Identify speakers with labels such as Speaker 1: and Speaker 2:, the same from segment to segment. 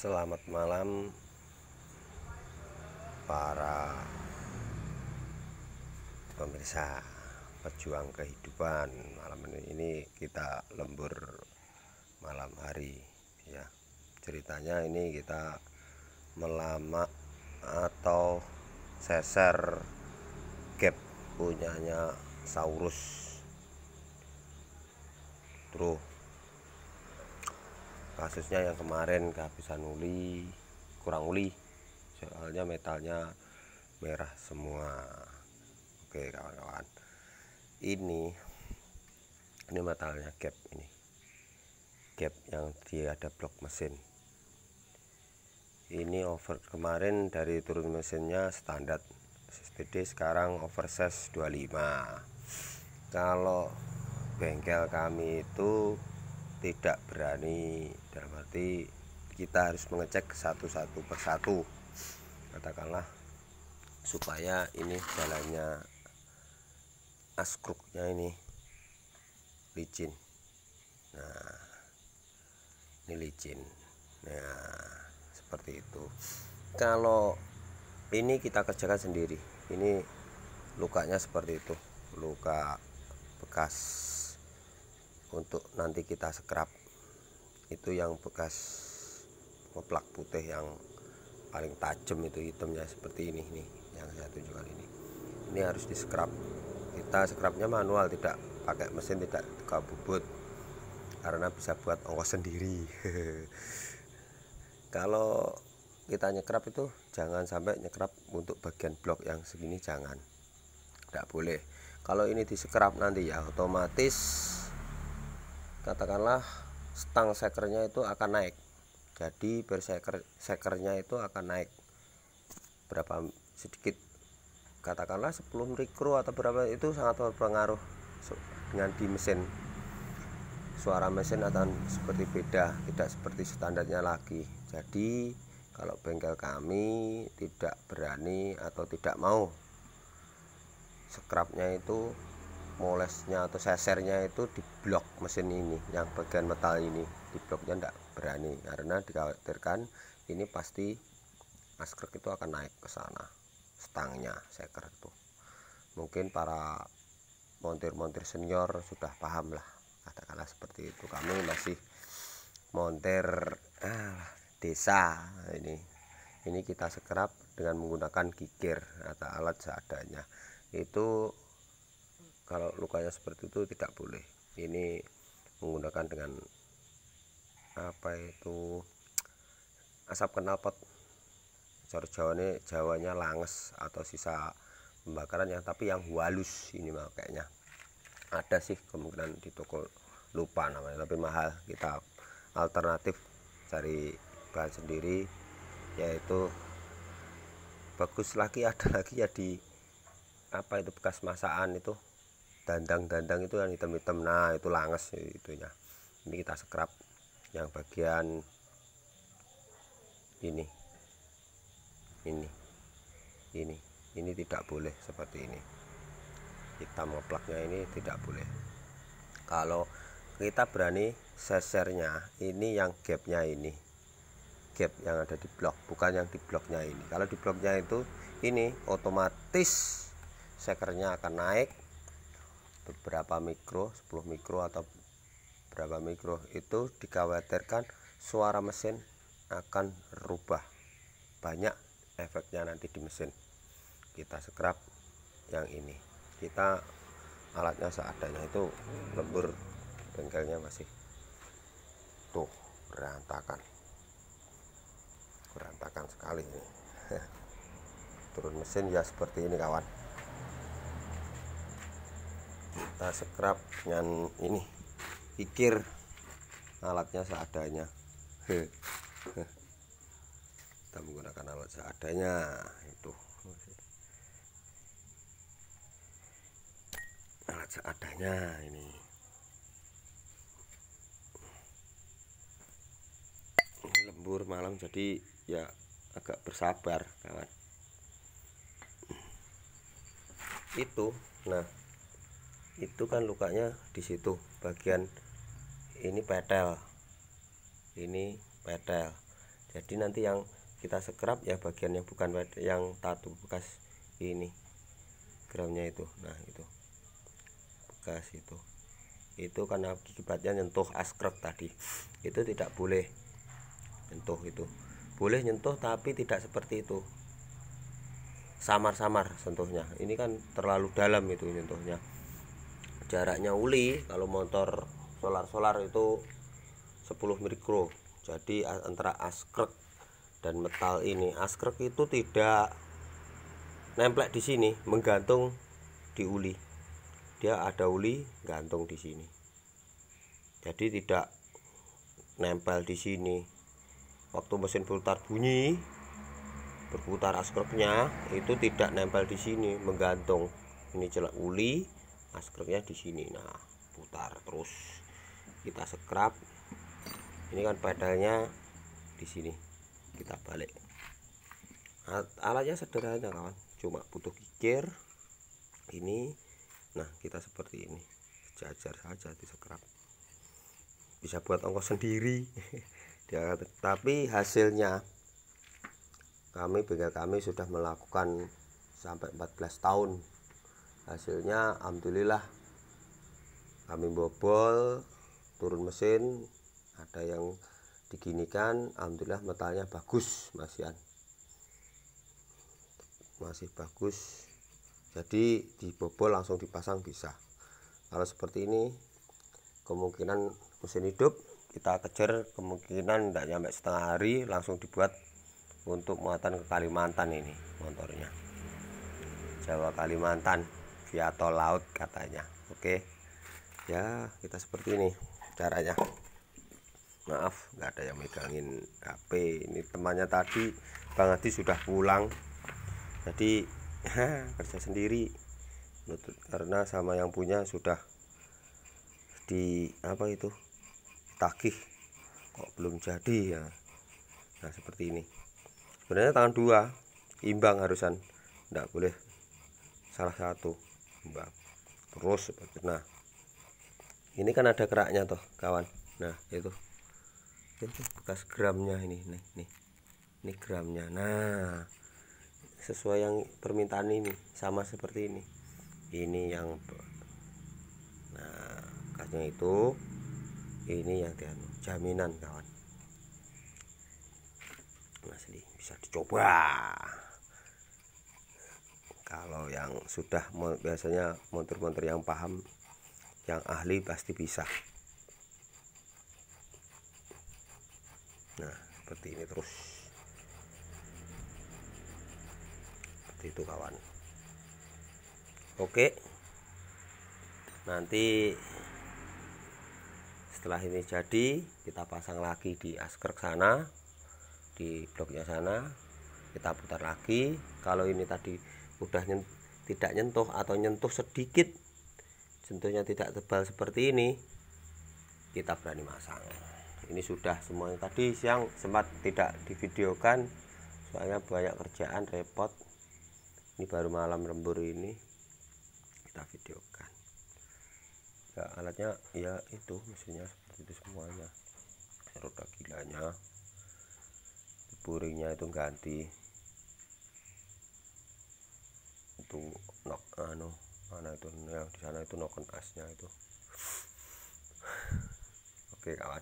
Speaker 1: Selamat malam para pemirsa pejuang kehidupan malam ini, kita lembur malam hari ya ceritanya ini kita melamak atau seser gap punyanya saurus terus kasusnya yang kemarin kehabisan uli kurang uli soalnya metalnya merah semua oke kawan-kawan ini ini metalnya gap ini gap yang dia ada blok mesin ini over kemarin dari turun mesinnya standar SSPD sekarang oversize 25 kalau bengkel kami itu tidak berani dalam arti kita harus mengecek satu-satu persatu katakanlah supaya ini jalannya askruknya ini licin nah ini licin nah seperti itu kalau ini kita kerjakan sendiri ini lukanya seperti itu luka bekas untuk nanti kita scrub itu yang bekas peplak putih yang paling tajam itu hitamnya seperti ini nih yang saya tunjukkan ini ini harus di scrub kita scrubnya manual tidak pakai mesin tidak buka bubut karena bisa buat ongkos sendiri kalau kita nyekrap itu jangan sampai nyekrap untuk bagian blok yang segini jangan tidak boleh kalau ini disekrap nanti ya otomatis katakanlah stang sekernya itu akan naik jadi seker sekernya itu akan naik berapa sedikit katakanlah 10 mikro atau berapa itu sangat berpengaruh dengan di mesin suara mesin akan seperti beda tidak seperti standarnya lagi jadi kalau bengkel kami tidak berani atau tidak mau scrubnya itu molesnya atau sesernya itu di blok mesin ini yang bagian metal ini di bloknya tidak berani karena dikhawatirkan ini pasti masker itu akan naik ke sana stangnya seker itu mungkin para montir-montir senior sudah paham lah katakanlah seperti itu kami masih montir ah, desa ini ini kita sekerap dengan menggunakan kikir atau alat seadanya itu kalau lukanya seperti itu tidak boleh ini menggunakan dengan apa itu asap knalpot cara ini jawanya langes atau sisa pembakaran yang tapi yang halus ini makanya ada sih kemungkinan di toko lupa namanya tapi mahal kita alternatif cari bahan sendiri yaitu bagus lagi ada lagi ya di apa itu bekas masakan itu dandang-dandang itu yang hitam-hitam nah itu langes itunya ini kita scrub yang bagian ini ini ini ini tidak boleh seperti ini kita ngeplaknya ini tidak boleh kalau kita berani sesernya ini yang gapnya ini gap yang ada di blok bukan yang di bloknya ini kalau di bloknya itu ini otomatis sekernya akan naik beberapa mikro 10 mikro atau berapa mikro itu dikhawatirkan suara mesin akan rubah banyak efeknya nanti di mesin kita scrub yang ini kita alatnya seadanya itu lembur bengkelnya masih tuh berantakan berantakan sekali ini turun mesin ya seperti ini kawan kita scrub dengan ini pikir alatnya seadanya kita menggunakan alat seadanya itu alat seadanya ini ini lembur malam jadi ya agak bersabar kawan itu nah itu kan lukanya di situ bagian ini petel ini petel jadi nanti yang kita sekerap ya bagian yang bukan petel, yang tatu bekas ini gramnya itu nah itu bekas itu itu karena akibatnya nyentuh askrek tadi itu tidak boleh nyentuh itu boleh nyentuh tapi tidak seperti itu samar-samar sentuhnya ini kan terlalu dalam itu nyentuhnya jaraknya uli kalau motor solar-solar itu 10 mikro jadi antara askrek dan metal ini askrek itu tidak nempel di sini menggantung di uli dia ada uli gantung di sini jadi tidak nempel di sini waktu mesin putar bunyi berputar askreknya itu tidak nempel di sini menggantung ini celak uli maskernya di sini nah putar terus kita scrub ini kan pedalnya di sini kita balik alatnya sederhana kawan cuma butuh kikir ini nah kita seperti ini jajar saja di scrub bisa buat ongkos sendiri dia tapi hasilnya kami bengkel kami sudah melakukan sampai 14 tahun hasilnya alhamdulillah kami bobol turun mesin ada yang diginikan alhamdulillah metalnya bagus masian masih bagus jadi dibobol langsung dipasang bisa kalau seperti ini kemungkinan mesin hidup kita kejar kemungkinan tidak nyampe setengah hari langsung dibuat untuk muatan ke Kalimantan ini motornya Jawa Kalimantan atau laut katanya oke ya kita seperti ini caranya maaf nggak ada yang megangin HP ini temannya tadi Bang Adi sudah pulang jadi ya, kerja sendiri karena sama yang punya sudah di apa itu tagih kok belum jadi ya nah seperti ini sebenarnya tangan dua imbang harusan tidak boleh salah satu kembang terus seperti nah ini kan ada keraknya toh kawan nah itu itu bekas gramnya ini nih nih ini gramnya nah sesuai yang permintaan ini sama seperti ini ini yang nah bekasnya itu ini yang dianu jaminan kawan masih bisa dicoba kalau yang sudah biasanya montur-montur yang paham yang ahli pasti bisa nah seperti ini terus seperti itu kawan oke nanti setelah ini jadi kita pasang lagi di asker sana di bloknya sana kita putar lagi kalau ini tadi udah nyent, tidak nyentuh atau nyentuh sedikit sentuhnya tidak tebal seperti ini kita berani masang ini sudah semuanya tadi siang sempat tidak divideokan soalnya banyak kerjaan repot ini baru malam rembur ini kita videokan ya alatnya ya itu mesinnya seperti itu semuanya roda gilanya puringnya itu ganti itu knock anu mana itu ya di sana itu noken asnya itu oke kawan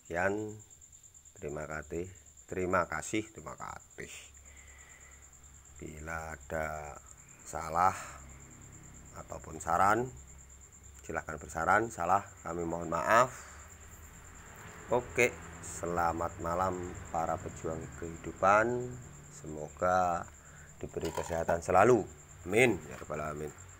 Speaker 1: sekian terima kasih terima kasih terima kasih bila ada salah ataupun saran silahkan bersaran salah kami mohon maaf oke selamat malam para pejuang kehidupan semoga diberi kesehatan selalu amin ya rabbal alamin